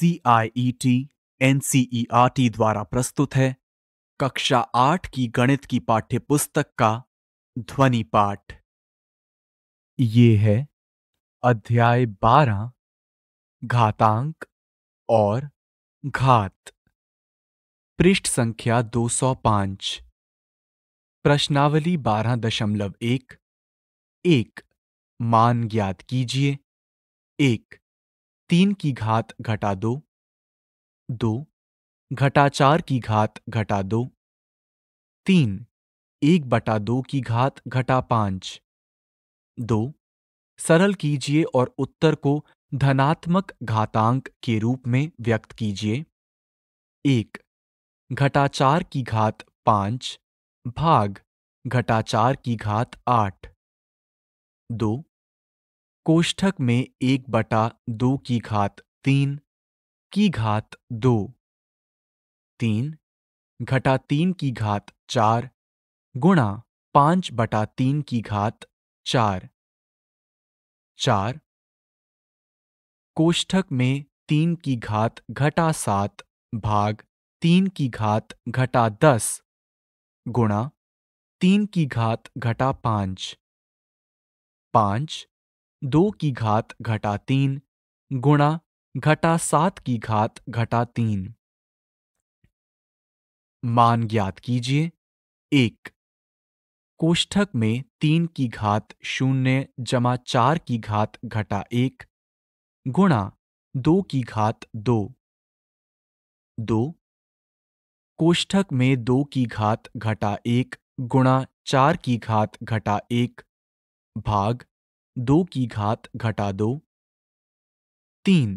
C I E T N C E R T द्वारा प्रस्तुत है कक्षा आठ की गणित की पाठ्य पुस्तक का ध्वनि पाठ ये है अध्याय बारह घातांक और घात पृष्ठ संख्या 205 प्रश्नावली बारह दशमलव एक एक मान ज्ञात कीजिए एक तीन की घात घटा दो दो घटा चार की घात घटा दो तीन एक बटा दो की घात घटा पांच दो सरल कीजिए और उत्तर को धनात्मक घातांक के रूप में व्यक्त कीजिए एक घटा चार की घात पांच भाग घटा चार की घात आठ दो कोष्ठक में एक बटा दो की घात तीन की घात दो तीन घटा तीन की घात चार गुणा पांच बटा तीन की घात चार चार कोष्ठक में तीन की घात घटा सात भाग तीन की घात घटा दस गुणा तीन की घात घटा पांच पांच दो की घात घटा तीन गुणा घटा सात की घात घटा तीन मान ज्ञात कीजिए एक कोष्ठक में तीन की घात शून्य जमा चार की घात घटा एक गुणा दो की घात दो दो कोष्ठक में दो की घात घटा एक गुणा चार की घात घटा एक भाग दो की घात घटा दो तीन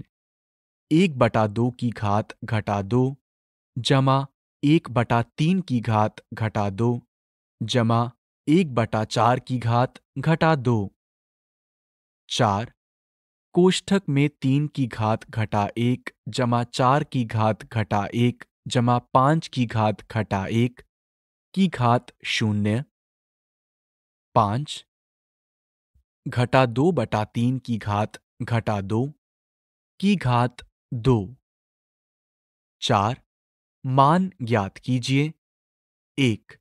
एक बटा दो की घात घटा दो जमा एक बटा तीन की घात घटा दो जमा एक बटा चार की घात घटा दो चार कोष्ठक में तीन की घात घटा एक जमा चार की घात घटा एक जमा पांच की घात घटा एक की घात शून्य पांच घटा दो बटा तीन की घात घटा दो की घात दो चार मान ज्ञात कीजिए एक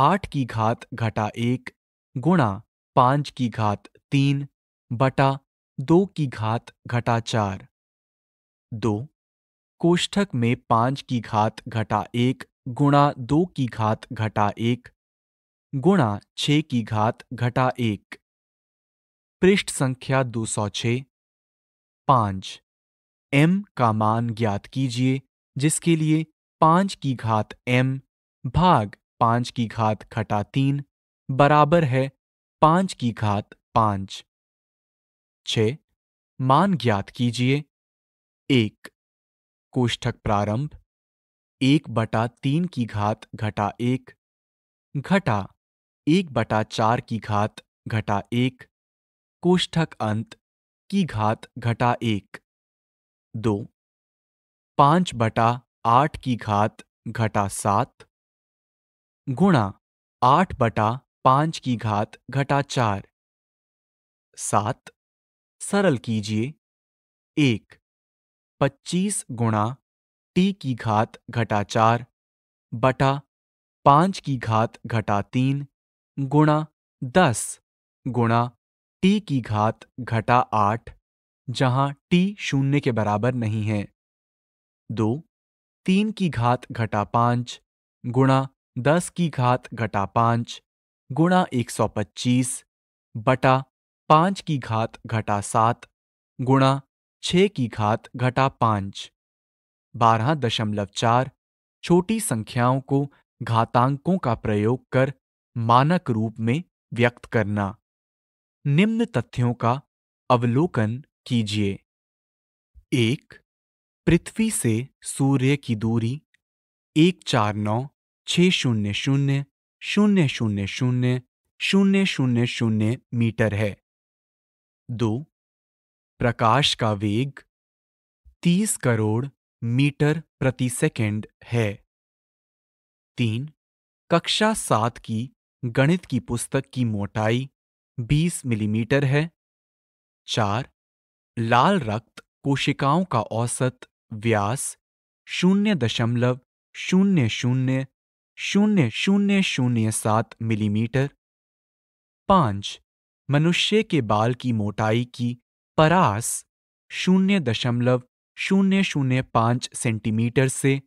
आठ की घात घटा एक गुणा पांच की घात तीन बटा दो की घात घटा चार दो कोष्ठक में पांच की घात घटा एक गुणा दो की घात घटा एक गुणा छ की घात घटा एक पृष्ठ संख्या 206 पांच एम का मान ज्ञात कीजिए जिसके लिए पांच की घात एम भाग पांच की घात घटा तीन बराबर है पांच की घात पांच छ मान ज्ञात कीजिए एक कोष्ठक प्रारंभ एक बटा तीन की घात घटा एक घटा एक बटा चार की घात घटा एक कोष्ठक अंत की घात घटा एक दो पांच बटा आठ की घात घटा सात गुणा आठ बटा पांच की घात घटा चार सात सरल कीजिए एक पच्चीस गुणा टी की घात घटा चार बटा पांच की घात घटा तीन गुणा दस गुणा टी की घात घटा आठ जहां टी शून्य के बराबर नहीं है दो तीन की घात घटा पाँच गुणा दस की घात घटा पाँच गुणा एक सौ पच्चीस बटा पाँच की घात घटा सात गुणा छ की घात घटा पाँच बारह दशमलव चार छोटी संख्याओं को घातांकों का प्रयोग कर मानक रूप में व्यक्त करना निम्न तथ्यों का अवलोकन कीजिए एक पृथ्वी से सूर्य की दूरी एक चार नौ छ शून्य शून्य शून्य शून्य शून्य शून्य शून्य शून्य मीटर है दो प्रकाश का वेग तीस करोड़ मीटर प्रति सेकंड है तीन कक्षा सात की गणित की पुस्तक की मोटाई 20 मिलीमीटर है चार लाल रक्त कोशिकाओं का औसत व्यास शून्य दशमलव शून्य शून्य शून्य शून्य शून्य सात मिलीमीटर पांच मनुष्य के बाल की मोटाई की परास शून्य दशमलव शून्य शून्य पांच सेंटीमीटर से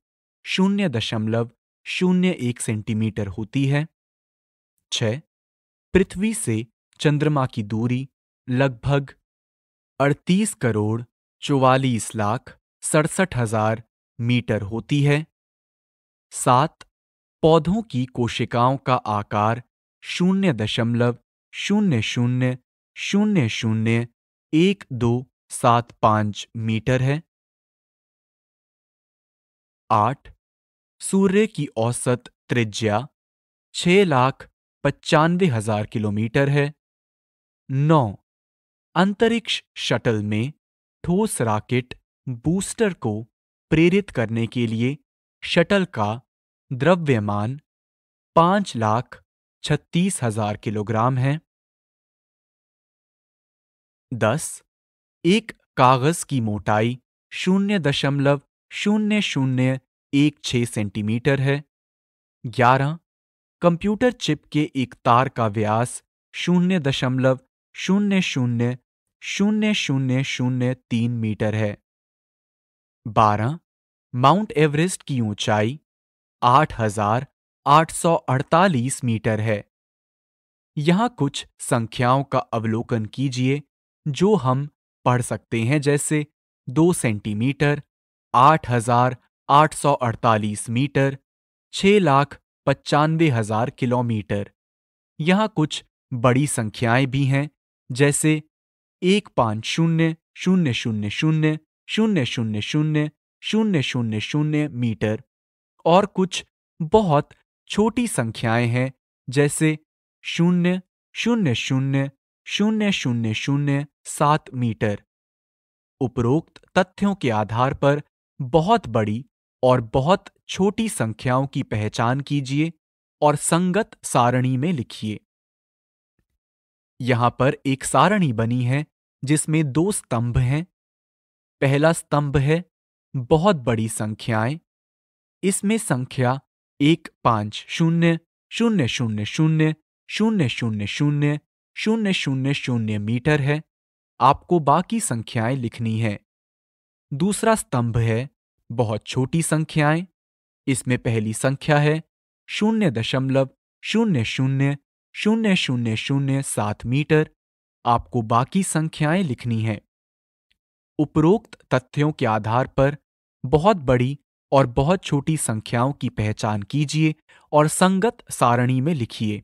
शून्य दशमलव शून्य एक सेंटीमीटर होती है छ पृथ्वी से चंद्रमा की दूरी लगभग अड़तीस करोड़ चौवालीस लाख सड़सठ हजार मीटर होती है सात पौधों की कोशिकाओं का आकार शून्य दशमलव शून्य शून्य शून्य शून्य एक दो सात पाँच मीटर है आठ सूर्य की औसत त्रिज्या छह लाख पचानवे हजार किलोमीटर है नौ अंतरिक्ष शटल में ठोस राकेट बूस्टर को प्रेरित करने के लिए शटल का द्रव्यमान पांच लाख छत्तीस हजार किलोग्राम है दस एक कागज की मोटाई शून्य दशमलव शून्य शून्य एक छ सेंटीमीटर है ग्यारह कंप्यूटर चिप के एक तार का व्यास शून्य दशमलव शून्य शून्य शून्य शून्य शून्य तीन मीटर है बारह माउंट एवरेस्ट की ऊंचाई आठ हजार आठ सौ अड़तालीस मीटर है यहाँ कुछ संख्याओं का अवलोकन कीजिए जो हम पढ़ सकते हैं जैसे दो सेंटीमीटर आठ हजार आठ सौ अड़तालीस मीटर छह लाख पचानवे हजार किलोमीटर यहाँ कुछ बड़ी संख्याएं भी हैं जैसे एक पाँच शून्य शून्य शून्य शून्य शून्य शून्य शून्य शून्य शून्य शून्य मीटर और कुछ बहुत छोटी संख्याएं हैं जैसे शून्य शून्य शून्य शून्य शून्य शून्य सात मीटर उपरोक्त तथ्यों के आधार पर बहुत बड़ी और बहुत छोटी संख्याओं की पहचान कीजिए और संगत सारणी में लिखिए यहां पर एक सारणी बनी है जिसमें दो स्तंभ हैं पहला स्तंभ है बहुत बड़ी संख्याएं इसमें संख्या एक पांच शून्य शून्य शून्य शून्य शून्य शून्य शून्य शून्य शून्य शून्य मीटर है आपको बाकी संख्याएं लिखनी है दूसरा स्तंभ है बहुत छोटी संख्याएं इसमें पहली संख्या है शून्य दशमलव शून्य शून्य शून्य शून्य शून्य सात मीटर आपको बाकी संख्याएं लिखनी हैं उपरोक्त तथ्यों के आधार पर बहुत बड़ी और बहुत छोटी संख्याओं की पहचान कीजिए और संगत सारणी में लिखिए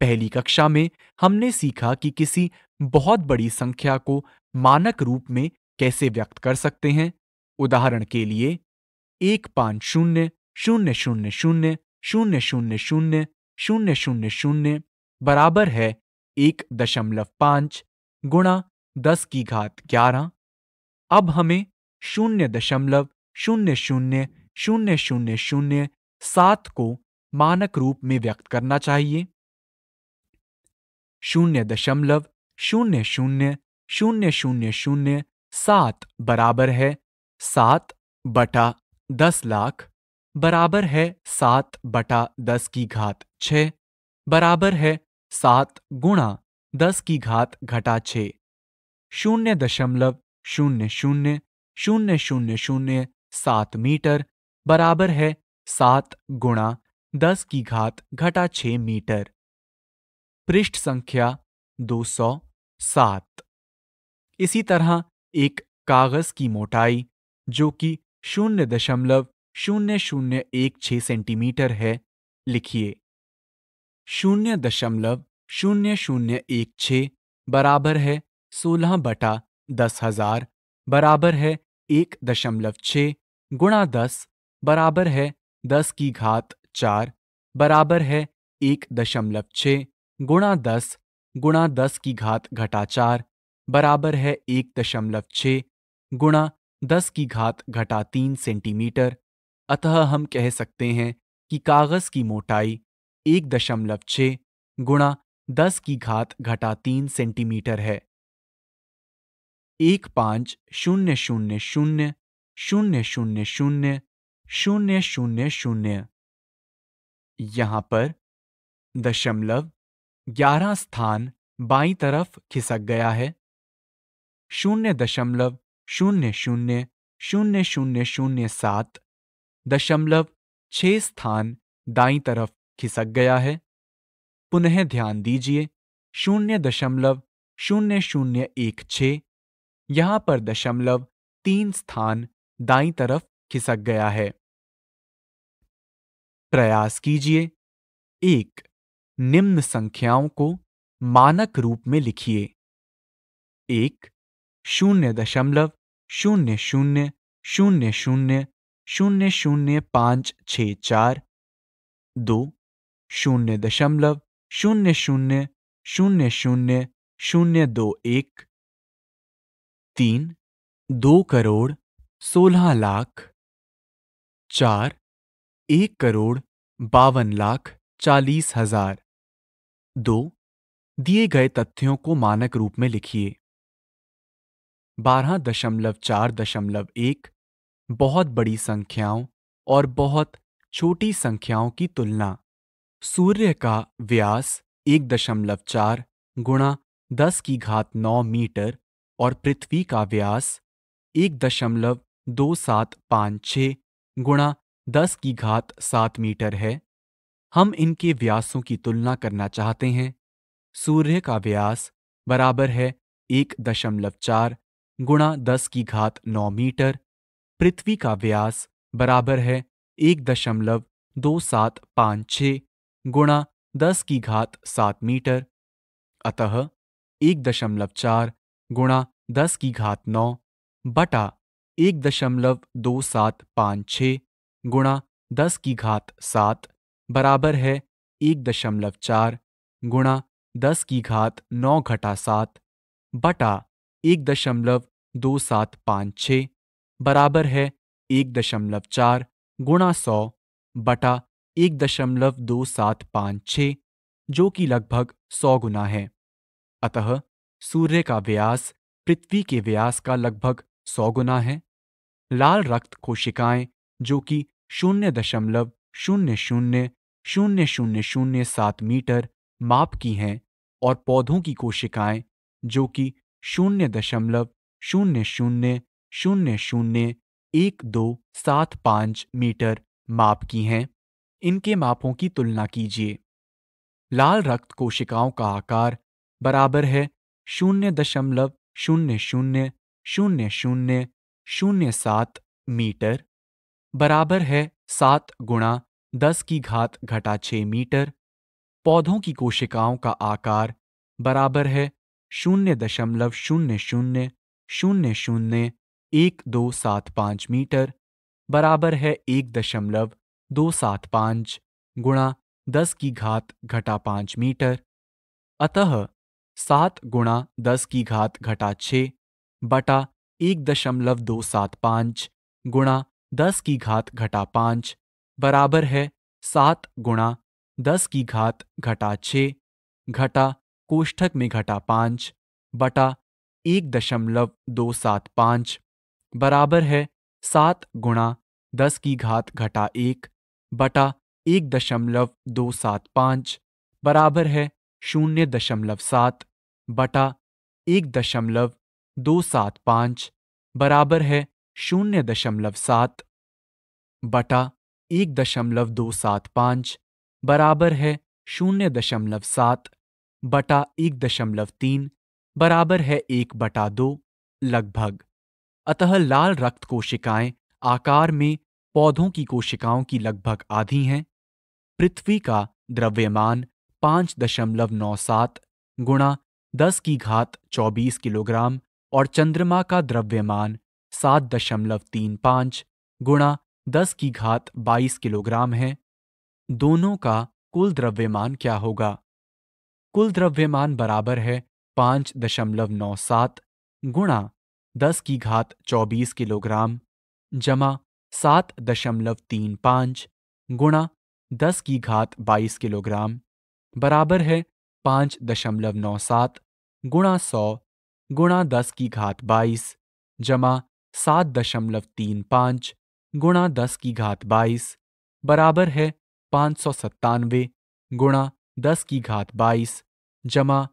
पहली कक्षा में हमने सीखा कि किसी बहुत बड़ी संख्या को मानक रूप में कैसे व्यक्त कर सकते हैं उदाहरण के लिए एक पांच शून्य शून्य शून्य शून्य शून्य शून्य शून्य शून्य शून्य शून्य बराबर है एक दशमलव पांच गुणा दस की घात ग्यारह अब हमें शून्य दशमलव शून्य शून्य शून्य शून्य शून्य सात को मानक रूप में व्यक्त करना चाहिए शून्य दशमलव शून्य शून्य शून्य शून्य शून्य सात बराबर है सात बटा दस लाख बराबर है सात बटा दस की घात छ बराबर है सात गुणा दस की घात घटा छ शून्य दशमलव शून्य शून्य शून्य शून्य शून्य सात मीटर बराबर है सात गुणा दस की घात घटा छ मीटर पृष्ठ संख्या दो सौ सात इसी तरह एक कागज की मोटाई जो कि शून्य दशमलव शून्य शून्य एक छ सेंटीमीटर है लिखिए शून्य दशमलव शून्य शून्य एक छ बराबर है सोलह बटा दस हजार बराबर है एक दशमलव छः गुणा दस बराबर है दस की घात चार बराबर है एक दशमलव छ गुणा दस गुणा दस की घात घटा चार बराबर है एक दशमलव छ गुणा दस की घात घटा तीन सेंटीमीटर अतः हम कह सकते हैं कि कागज की मोटाई एक दशमलव छ गुणा दस की घात घटा तीन सेंटीमीटर है एक पांच शून्य शून्य शून्य शून्य शून्य शून्य शून्य शून्य शून्य यहां पर दशमलव ग्यारह स्थान बाई तरफ खिसक गया है शून्य दशमलव शून्य शून्य शून्य शून्य शून्य सात दशमलव छह स्थान दाई तरफ खिसक गया है पुनः ध्यान दीजिए शून्य दशमलव शून्य शून्य एक छ यहां पर दशमलव तीन स्थान दाई तरफ खिसक गया है प्रयास कीजिए एक निम्न संख्याओं को मानक रूप में लिखिए एक शून्य दशमलव शून्य शून्य शून्य शून्य शून्य शून्य पाँच छ चार दो शून्य दशमलव शून्य शून्य शून्य शून्य शून्य दो एक तीन दो करोड़ सोलह लाख चार एक करोड़ बावन लाख चालीस हजार दो दिए गए तथ्यों को मानक रूप में लिखिए बारह दशमलव चार दशमलव एक बहुत बड़ी संख्याओं और बहुत छोटी संख्याओं की तुलना सूर्य का व्यास एक दशमलव चार गुणा दस की घात नौ मीटर और पृथ्वी का व्यास एक दशमलव दो सात पाँच छ गुणा दस की घात सात मीटर है हम इनके व्यासों की तुलना करना चाहते हैं सूर्य का व्यास बराबर है एक दशमलव चार गुणा दस की घात नौ मीटर पृथ्वी का व्यास बराबर है एक दशमलव दो सात पाँच छ गुणा दस की घात सात मीटर अतः एक दशमलव चार गुणा दस की घात नौ बटा एक दशमलव दो सात पाँच छ गुणा दस की घात सात बराबर है एक दशमलव चार गुणा दस की घात नौ घटा सात बटा एक दशमलव दो सात पाँच छ बराबर है एक दशमलव चार गुणा सौ बटा एक दशमलव दो सात पाँच छ जो कि लगभग सौ गुना है अतः सूर्य का व्यास पृथ्वी के व्यास का लगभग सौ गुना है लाल रक्त कोशिकाएं जो कि शून्य दशमलव शून्य शून्य शून्य शून्य शून्य सात मीटर माप की हैं और पौधों की कोशिकाएं जो कि शून्य दशमलव शून्य शून्य शून्य शून्य एक दो सात पाँच मीटर माप की हैं इनके मापों की तुलना कीजिए लाल रक्त कोशिकाओं का आकार बराबर है शून्य दशमलव शून्य शून्य शून्य शून्य शून्य सात मीटर बराबर है सात गुणा दस की घात घटा छः मीटर पौधों की कोशिकाओं का आकार बराबर है शून्य दशमलव शून्य शून्य शून्य शून्य एक दो सात पाँच मीटर बराबर है एक दशमलव दो सात पाँच गुणा दस की घात घटा पाँच मीटर अतः सात गुणा दस की घात घटा छ बटा एक दशमलव दो सात पाँच गुणा दस की घात घटा पाँच बराबर है सात गुणा दस की घात घटा छ घटा कोष्ठक में घटा पाँच बटा एक दशमलव दो सात पाँच बराबर है सात गुणा दस की घात घटा एक बटा एक दशमलव दो सात पाँच बराबर है शून्य दशमलव सात बटा एक दशमलव दो सात पाँच बराबर है शून्य दशमलव सात बटा एक दशमलव दो सात पाँच बराबर है शून्य दशमलव सात बटा एक दशमलव तीन बराबर है एक बटा दो लगभग अतः लाल रक्त कोशिकाएं आकार में पौधों की कोशिकाओं की लगभग आधी हैं पृथ्वी का द्रव्यमान पाँच दशमलव नौ सात गुणा दस की घात चौबीस किलोग्राम और चंद्रमा का द्रव्यमान सात दशमलव तीन पाँच गुणा दस की घात बाईस किलोग्राम है दोनों का कुल द्रव्यमान क्या होगा कुल द्रव्यमान बराबर है पाँच दशमलव नौ सात गुणा दस की घात चौबीस किलोग्राम जमा सात दशमलव तीन पाँच गुणा दस की घात बाईस किलोग्राम बराबर है पाँच दशमलव नौ सात गुणा सौ गुणा दस की घात बाईस जमा सात दशमलव तीन पाँच गुणा दस की घात बाईस बराबर है पाँच सौ सत्तानवे गुणा दस की घात बाईस जमा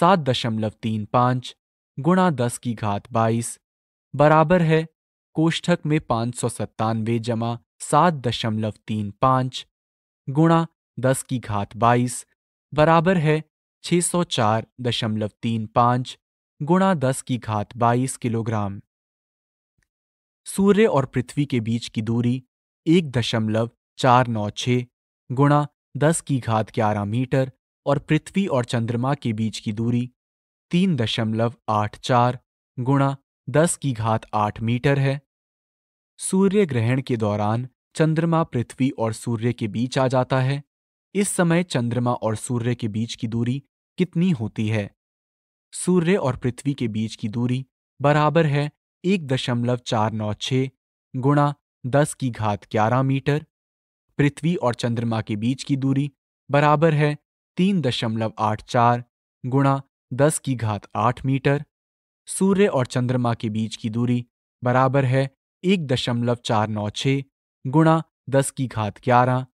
सात दशमलव तीन पाँच गुणा दस की घात बाईस बराबर है कोष्ठक में पाँच सौ सत्तानवे जमा सात दशमलव तीन पाँच गुणा दस की घात बाईस बराबर है छः सौ चार दशमलव तीन पाँच गुणा दस की घात बाईस किलोग्राम सूर्य और पृथ्वी के बीच की दूरी एक दशमलव चार नौ छः गुणा दस की घात ग्यारह मीटर और पृथ्वी और चंद्रमा के बीच की दूरी तीन दशमलव आठ चार गुणा दस की घात आठ मीटर है सूर्य ग्रहण के दौरान चंद्रमा पृथ्वी और सूर्य के बीच आ जाता है इस समय चंद्रमा और सूर्य के बीच की दूरी कितनी होती है सूर्य और पृथ्वी के बीच की दूरी बराबर है एक दशमलव चार नौ छः गुणा दस की घात ग्यारह मीटर पृथ्वी और चंद्रमा के बीच की दूरी बराबर है तीन दशमलव आठ चार गुणा दस की घात आठ मीटर सूर्य और चंद्रमा के बीच की दूरी बराबर है एक दशमलव चार नौ छ गुणा दस की घात ग्यारह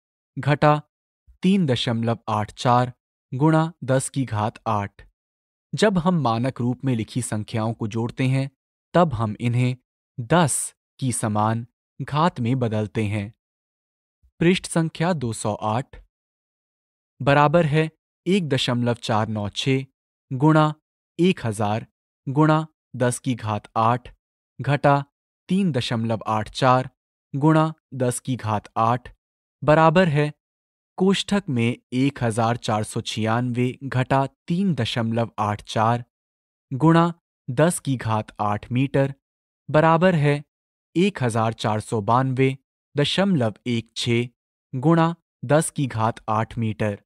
घटा तीन दशमलव आठ चार गुणा दस की घात आठ जब हम मानक रूप में लिखी संख्याओं को जोड़ते हैं तब हम इन्हें दस की समान घात में बदलते हैं पृष्ठ संख्या 208 बराबर है एक दशमलव चार नौ छ गुणा एक हजार गुणा दस की घात आठ घटा तीन दशमलव आठ चार गुणा दस की घात आठ बराबर है कोष्ठक में एक हजार चार सौ छियानवे घटा तीन दशमलव आठ चार गुणा दस की घात आठ मीटर बराबर है एक हजार चार सौ बानवे दशमलव एक छः गुणा दस की घात आठ मीटर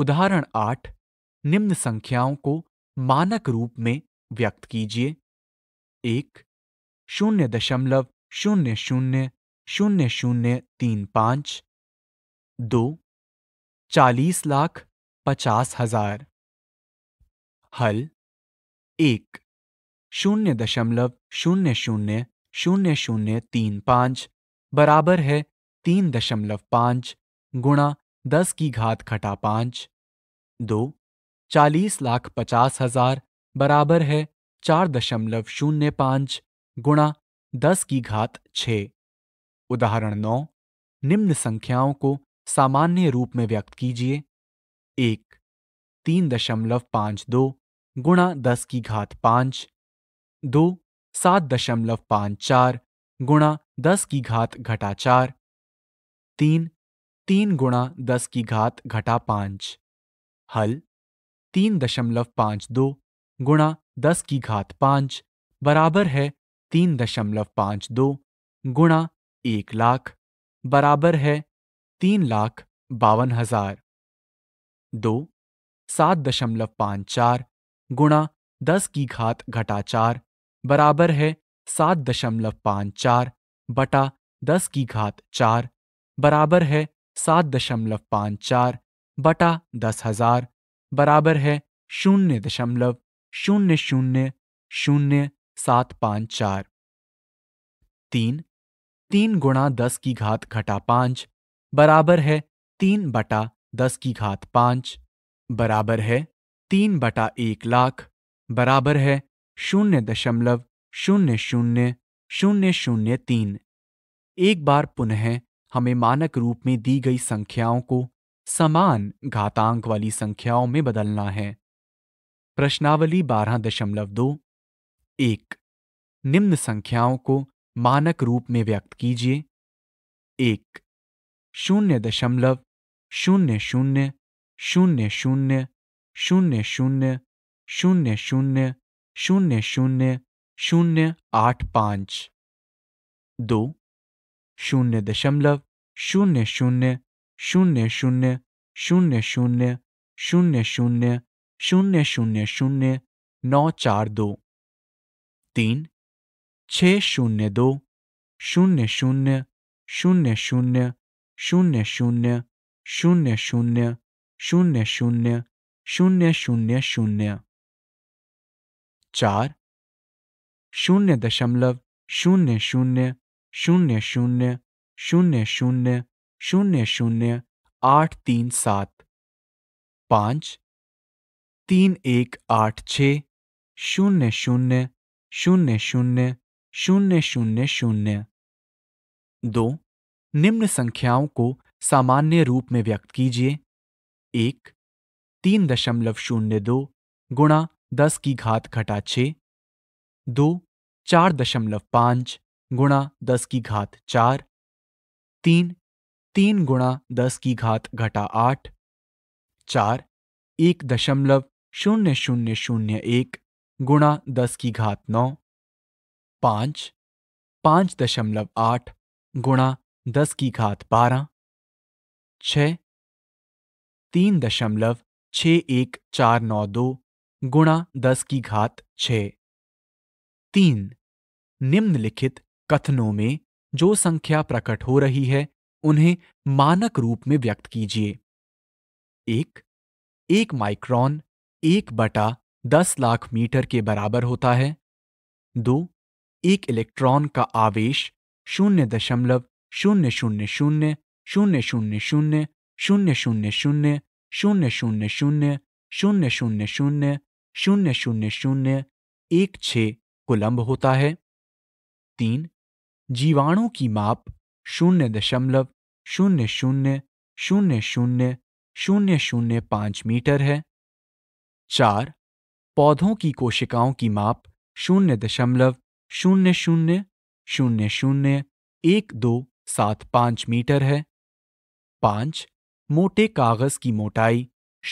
उदाहरण आठ निम्न संख्याओं को मानक रूप में व्यक्त कीजिए एक शून्य दशमलव शून्य शून्य शून्य शून्य तीन पांच दो चालीस लाख पचास हजार हल एक शून्य दशमलव शून्य शून्य शून्य शून्य तीन पांच बराबर है तीन दशमलव पांच गुणा दस की घात खटा पांच दो चालीस लाख पचास हजार बराबर है चार दशमलव शून्य पांच गुणा दस की घात छ उदाहरण नौ निम्न संख्याओं को सामान्य रूप में व्यक्त कीजिए एक तीन दशमलव पांच दो गुणा दस की घात पांच दो सात दशमलव पांच चार गुणा दस की घात घटा चार तीन तीन गुणा दस की घात घटा पांच हल तीन दशमलव पाँच दो गुणा दस की घात पाँच बराबर है तीन दशमलव पाँच दो गुणा एक लाख बराबर है तीन लाख बावन हजार दो सात दशमलव पाँच चार गुणा दस की घात घटा चार बराबर है सात दशमलव पाँच चार बटा दस की घात चार बराबर है सात दशमलव पाँच चार बटा दस हजार बराबर है शून्य दशमलव शून्य शून्य शून्य सात पाँच चार तीन तीन गुणा दस की घात घटा पांच बराबर है तीन बटा दस की घात पांच बराबर है तीन बटा एक लाख बराबर है शून्य दशमलव शून्य शून्य शून्य शून्य तीन एक बार पुनः हमें मानक रूप में दी गई संख्याओं को समान घातांक वाली संख्याओं में बदलना है प्रश्नावली बारह दशमलव दो एक निम्न संख्याओं को मानक रूप में व्यक्त कीजिए एक शून्य दशमलव शून्य शून्य शून्य शून्य शून्य शून्य शून्य शून्य शून्य शून्य शून्य आठ पांच दो शून्य दशमलव शून्य शून्य शून्य शून्य शून्य शून्य शून्य शून्य शून्य शून्य शून्य नौ चार दो तीन छ शून्य दो शून्य शून्य शून्य शून्य शून्य शून्य शून्य शून्य शून्य शून्य शून्य शून्य शून्य चार शून्य दशमलव शून्य शून्य शून्य शून्य शून्य शून्य शून्य शून्य आठ तीन सात पाँच तीन एक आठ छ शून्य शून्य शून्य शून्य शून्य शून्य शून्य दो निम्न संख्याओं को सामान्य रूप में व्यक्त कीजिए एक तीन दशमलव शून्य दो गुणा दस की घात घटा छ दो चार दशमलव पाँच गुणा दस की घात चार तीन तीन गुणा दस की घात घटा आठ चार एक दशमलव शून्य शून्य शून्य एक गुणा दस की घात नौ पाँच पाँच दशमलव आठ गुणा दस की घात बारह छ तीन दशमलव छ एक चार नौ दो गुणा दस की घात छ तीन निम्नलिखित कथनों में जो संख्या प्रकट हो रही है उन्हें मानक रूप में व्यक्त कीजिए एक एक माइक्रॉन एक बटा दस लाख मीटर के बराबर होता है दो एक इलेक्ट्रॉन का आवेश शून्य दशमलव शून्य शून्य शून्य शून्य शून्य शून्य शून्य शून्य शून्य शून्य शून्य शून्य शून्य शून्य शून्य शून्य शून्य शून्य एक छ कुलंब होता है तीन जीवाणु की माप शून्य दशमलव शून्य शून्य शून्य शून्य शून्य शून्य पाँच मीटर है चार पौधों की कोशिकाओं की माप शून्य दशमलव शून्य शून्य शून्य शून्य एक दो सात पाँच मीटर है पांच मोटे कागज की मोटाई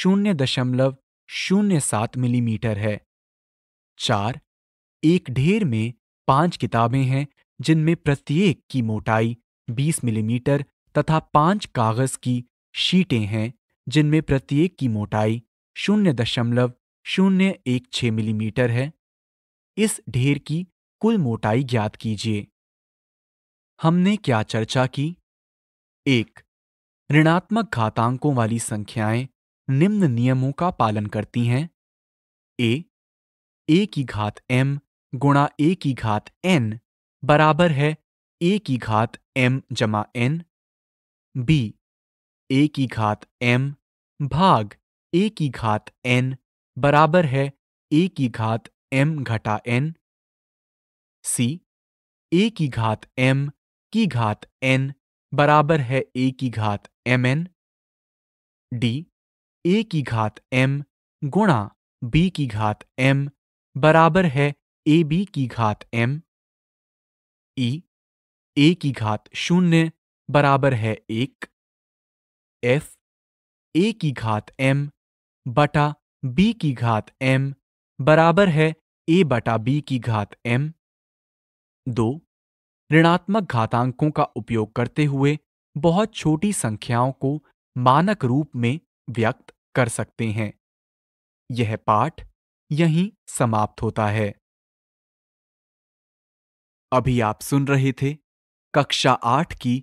शून्य दशमलव शून्य सात मिलीमीटर है चार एक ढेर में पांच किताबें हैं जिनमें प्रत्येक की मोटाई 20 मिलीमीटर तथा पांच कागज की शीटें हैं जिनमें प्रत्येक की मोटाई शून्य दशमलव शून्य एक छ मिलीमीटर है इस ढेर की कुल मोटाई ज्ञात कीजिए हमने क्या चर्चा की एक ऋणात्मक घातांकों वाली संख्याएं निम्न नियमों का पालन करती हैं ए ए की घात एम गुणा ए की घात एन बराबर है ए की घात एम जमा एन बी ए की घात एम भाग ए की घात एन बराबर है ए की घात एम घटा एन सी ए की घात एम की घात एन बराबर है ए की घात एम एन डी ए की घात एम गुणा बी की घात एम बराबर है ए बी की घात एम ई ए की घात शून्य बराबर है एक एफ ए की घात एम बटा बी की घात एम बराबर है ए बटा बी की घात एम दो ऋणात्मक घातांकों का उपयोग करते हुए बहुत छोटी संख्याओं को मानक रूप में व्यक्त कर सकते हैं यह पाठ यहीं समाप्त होता है अभी आप सुन रहे थे कक्षा आठ की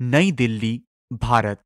नई दिल्ली भारत